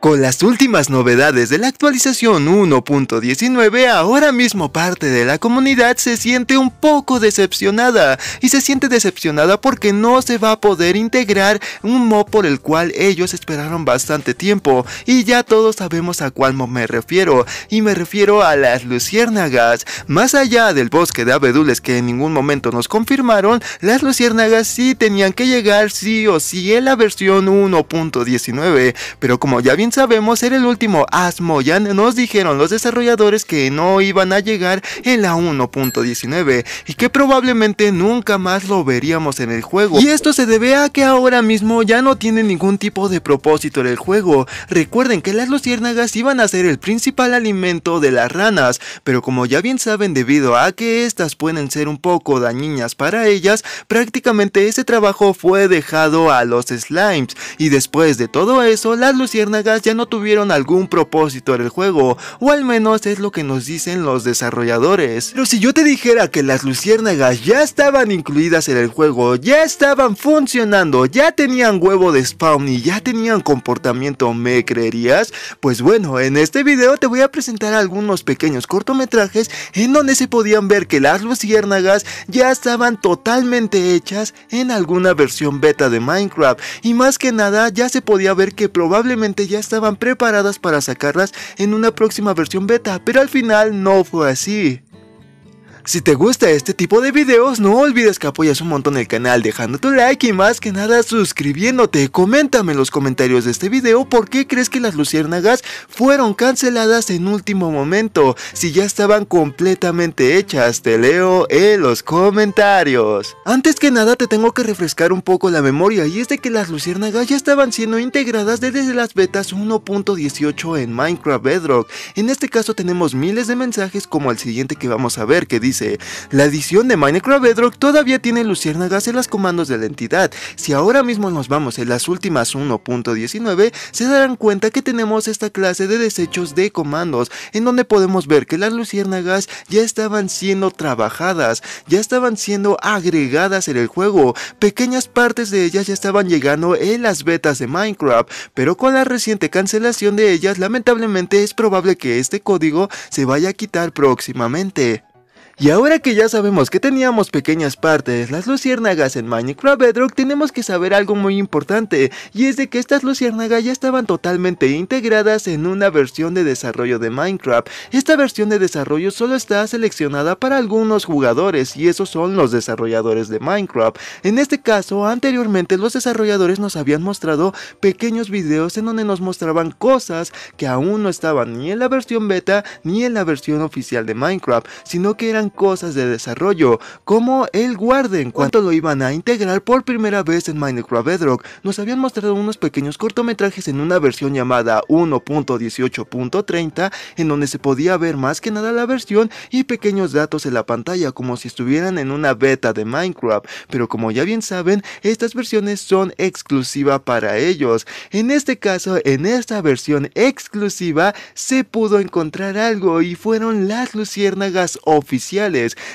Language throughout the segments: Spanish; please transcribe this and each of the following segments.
con las últimas novedades de la actualización 1.19, ahora mismo parte de la comunidad se siente un poco decepcionada y se siente decepcionada porque no se va a poder integrar un mod por el cual ellos esperaron bastante tiempo y ya todos sabemos a cuál mod me refiero y me refiero a las luciérnagas. Más allá del bosque de abedules que en ningún momento nos confirmaron, las luciérnagas sí tenían que llegar sí o sí en la versión 1.19, pero como ya bien sabemos, era el último Asmoyan. Nos dijeron los desarrolladores que no iban a llegar en la 1.19 y que probablemente nunca más lo veríamos en el juego. Y esto se debe a que ahora mismo ya no tiene ningún tipo de propósito en el juego. Recuerden que las luciérnagas iban a ser el principal alimento de las ranas, pero como ya bien saben debido a que estas pueden ser un poco dañinas para ellas, prácticamente ese trabajo fue dejado a los slimes y después de todo eso las luciérnagas ya no tuvieron algún propósito en el juego, o al menos es lo que nos dicen los desarrolladores. Pero si yo te dijera que las luciérnagas ya estaban incluidas en el juego, ya estaban funcionando, ya tenían huevo de spawn y ya tenían comportamiento, ¿me creerías? Pues bueno, en este video te voy a presentar algunos pequeños cortometrajes en donde se podían ver que las luciérnagas ya estaban totalmente hechas en alguna versión beta de Minecraft y más que nada ya se podía ver que probablemente ya ya estaban preparadas para sacarlas en una próxima versión beta, pero al final no fue así. Si te gusta este tipo de videos, no olvides que apoyas un montón el canal dejando tu like y más que nada suscribiéndote. Coméntame en los comentarios de este video por qué crees que las luciérnagas fueron canceladas en último momento, si ya estaban completamente hechas. Te leo en los comentarios. Antes que nada te tengo que refrescar un poco la memoria y es de que las luciérnagas ya estaban siendo integradas desde las betas 1.18 en Minecraft Bedrock. En este caso tenemos miles de mensajes como el siguiente que vamos a ver que dice la edición de Minecraft Bedrock todavía tiene luciérnagas en los comandos de la entidad. Si ahora mismo nos vamos en las últimas 1.19, se darán cuenta que tenemos esta clase de desechos de comandos, en donde podemos ver que las luciérnagas ya estaban siendo trabajadas, ya estaban siendo agregadas en el juego, pequeñas partes de ellas ya estaban llegando en las betas de Minecraft, pero con la reciente cancelación de ellas lamentablemente es probable que este código se vaya a quitar próximamente. Y ahora que ya sabemos que teníamos pequeñas partes, las luciérnagas en Minecraft Bedrock, tenemos que saber algo muy importante, y es de que estas luciérnagas ya estaban totalmente integradas en una versión de desarrollo de Minecraft. Esta versión de desarrollo solo está seleccionada para algunos jugadores, y esos son los desarrolladores de Minecraft. En este caso, anteriormente los desarrolladores nos habían mostrado pequeños videos en donde nos mostraban cosas que aún no estaban ni en la versión beta ni en la versión oficial de Minecraft, sino que eran cosas de desarrollo, como el Warden, cuando lo iban a integrar por primera vez en Minecraft Bedrock. Nos habían mostrado unos pequeños cortometrajes en una versión llamada 1.18.30, en donde se podía ver más que nada la versión y pequeños datos en la pantalla, como si estuvieran en una beta de Minecraft. Pero como ya bien saben, estas versiones son exclusiva para ellos. En este caso, en esta versión exclusiva, se pudo encontrar algo y fueron las luciérnagas oficiales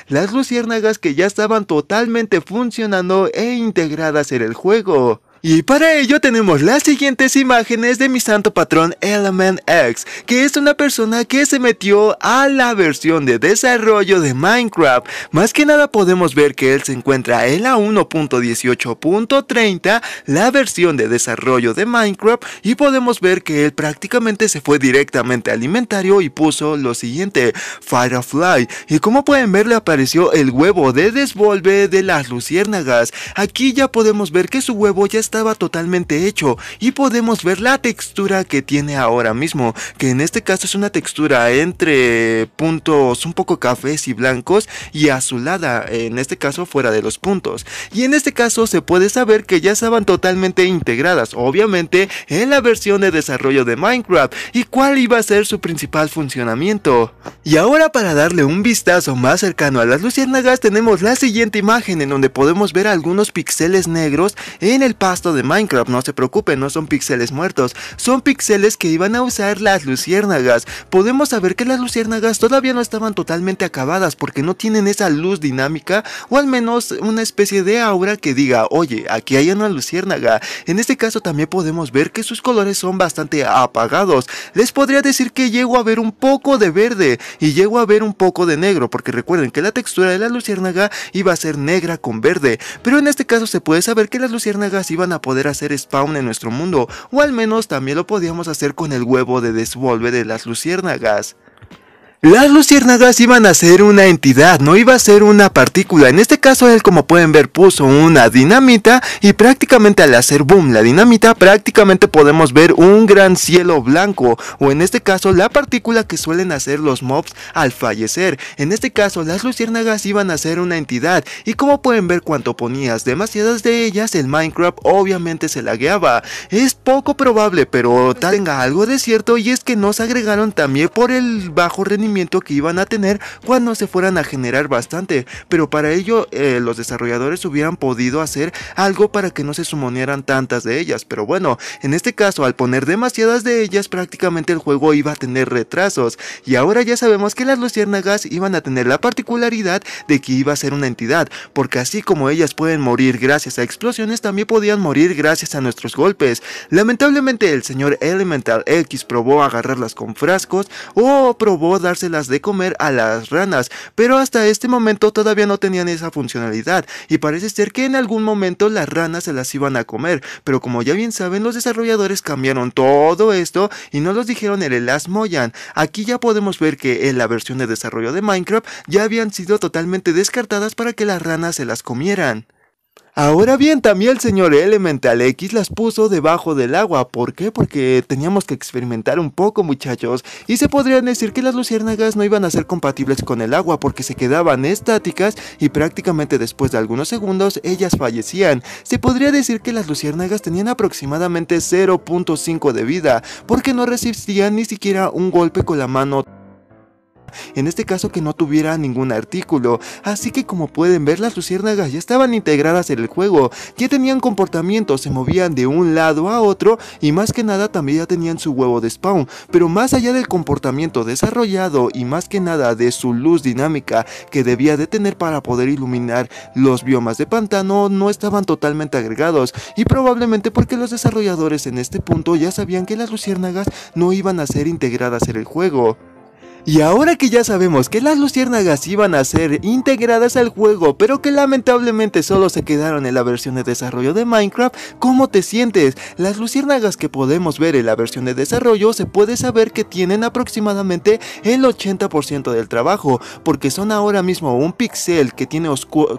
las luciérnagas que ya estaban totalmente funcionando e integradas en el juego. Y para ello tenemos las siguientes imágenes de mi santo patrón Element X, que es una persona que se metió a la versión de desarrollo de Minecraft. Más que nada podemos ver que él se encuentra en la 1.18.30, la versión de desarrollo de Minecraft, y podemos ver que él prácticamente se fue directamente al inventario y puso lo siguiente, Firefly. Y como pueden ver le apareció el huevo de desvolve de las luciérnagas. Aquí ya podemos ver que su huevo ya está estaba totalmente hecho y podemos ver la textura que tiene ahora mismo, que en este caso es una textura entre puntos un poco cafés y blancos y azulada, en este caso fuera de los puntos. Y en este caso se puede saber que ya estaban totalmente integradas, obviamente, en la versión de desarrollo de Minecraft y cuál iba a ser su principal funcionamiento. Y ahora para darle un vistazo más cercano a las luciérnagas tenemos la siguiente imagen en donde podemos ver algunos píxeles negros en el paso de Minecraft. No se preocupen, no son píxeles muertos, son píxeles que iban a usar las luciérnagas. Podemos saber que las luciérnagas todavía no estaban totalmente acabadas porque no tienen esa luz dinámica o al menos una especie de aura que diga, oye, aquí hay una luciérnaga. En este caso también podemos ver que sus colores son bastante apagados. Les podría decir que llego a ver un poco de verde y llego a ver un poco de negro porque recuerden que la textura de la luciérnaga iba a ser negra con verde. Pero en este caso se puede saber que las luciérnagas iban a poder hacer spawn en nuestro mundo, o al menos también lo podíamos hacer con el huevo de desvolve de las luciérnagas. Las luciérnagas iban a ser una entidad, no iba a ser una partícula. En este caso él, como pueden ver, puso una dinamita y prácticamente al hacer boom la dinamita, prácticamente podemos ver un gran cielo blanco o en este caso la partícula que suelen hacer los mobs al fallecer. En este caso las luciérnagas iban a ser una entidad y como pueden ver cuando ponías demasiadas de ellas el Minecraft obviamente se lagueaba. Es poco probable pero tenga algo de cierto y es que nos agregaron también por el bajo rendimiento que iban a tener cuando se fueran a generar bastante, pero para ello eh, los desarrolladores hubieran podido hacer algo para que no se sumonearan tantas de ellas, pero bueno, en este caso al poner demasiadas de ellas prácticamente el juego iba a tener retrasos y ahora ya sabemos que las luciérnagas iban a tener la particularidad de que iba a ser una entidad, porque así como ellas pueden morir gracias a explosiones también podían morir gracias a nuestros golpes. Lamentablemente el señor Elemental X probó agarrarlas con frascos o probó dar las de comer a las ranas, pero hasta este momento todavía no tenían esa funcionalidad y parece ser que en algún momento las ranas se las iban a comer, pero como ya bien saben los desarrolladores cambiaron todo esto y no los dijeron en el Moyan. Aquí ya podemos ver que en la versión de desarrollo de Minecraft ya habían sido totalmente descartadas para que las ranas se las comieran. Ahora bien, también el señor Elemental X las puso debajo del agua. ¿Por qué? Porque teníamos que experimentar un poco, muchachos. Y se podrían decir que las luciérnagas no iban a ser compatibles con el agua porque se quedaban estáticas y prácticamente después de algunos segundos ellas fallecían. Se podría decir que las luciérnagas tenían aproximadamente 0.5 de vida porque no resistían ni siquiera un golpe con la mano en este caso que no tuviera ningún artículo, así que como pueden ver las luciérnagas ya estaban integradas en el juego, ya tenían comportamiento, se movían de un lado a otro y más que nada también ya tenían su huevo de spawn, pero más allá del comportamiento desarrollado y más que nada de su luz dinámica que debía de tener para poder iluminar los biomas de pantano no estaban totalmente agregados y probablemente porque los desarrolladores en este punto ya sabían que las luciérnagas no iban a ser integradas en el juego. Y ahora que ya sabemos que las luciérnagas iban a ser integradas al juego, pero que lamentablemente solo se quedaron en la versión de desarrollo de Minecraft, ¿cómo te sientes? Las luciérnagas que podemos ver en la versión de desarrollo se puede saber que tienen aproximadamente el 80% del trabajo, porque son ahora mismo un pixel que tiene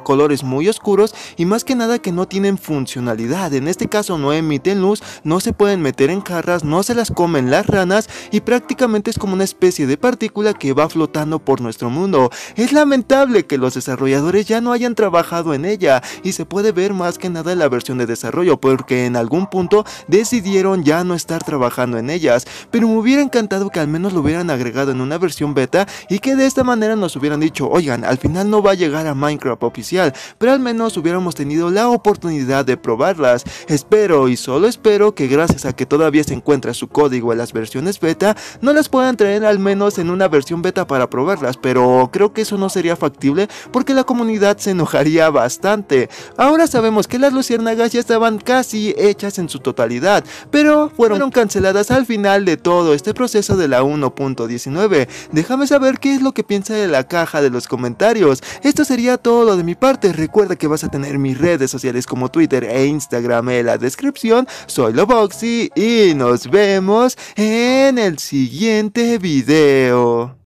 colores muy oscuros y más que nada que no tienen funcionalidad, en este caso no emiten luz, no se pueden meter en jarras, no se las comen las ranas y prácticamente es como una especie de partícula que va flotando por nuestro mundo. Es lamentable que los desarrolladores ya no hayan trabajado en ella y se puede ver más que nada en la versión de desarrollo porque en algún punto decidieron ya no estar trabajando en ellas, pero me hubiera encantado que al menos lo hubieran agregado en una versión beta y que de esta manera nos hubieran dicho, oigan, al final no va a llegar a Minecraft oficial, pero al menos hubiéramos tenido la oportunidad de probarlas. Espero y solo espero que gracias a que todavía se encuentra su código en las versiones beta, no las puedan traer al menos en una versión beta para probarlas, pero creo que eso no sería factible porque la comunidad se enojaría bastante. Ahora sabemos que las luciérnagas ya estaban casi hechas en su totalidad, pero fueron canceladas al final de todo este proceso de la 1.19. Déjame saber qué es lo que piensa de la caja de los comentarios. Esto sería todo de mi parte. Recuerda que vas a tener mis redes sociales como Twitter e Instagram en la descripción. Soy Loboxy y nos vemos en el siguiente video. gitu